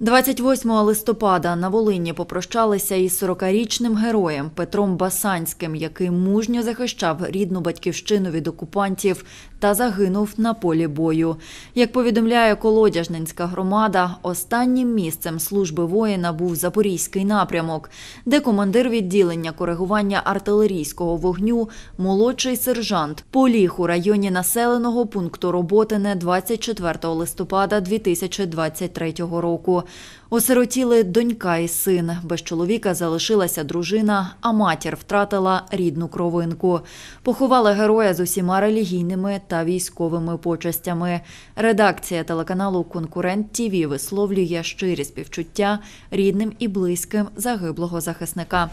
28 листопада на Волині попрощалися із 40-річним героєм Петром Басанським, який мужньо захищав рідну батьківщину від окупантів та загинув на полі бою. Як повідомляє Колодяжненська громада, останнім місцем служби воїна був Запорізький напрямок, де командир відділення коригування артилерійського вогню, молодший сержант, поліг у районі населеного пункту Роботине 24 листопада 2023 року. Осиротіли донька і син. Без чоловіка залишилася дружина, а матір втратила рідну кровинку. Поховали героя з усіма релігійними та військовими почастями. Редакція телеканалу Конкурент Тіві висловлює щирі співчуття рідним і близьким загиблого захисника.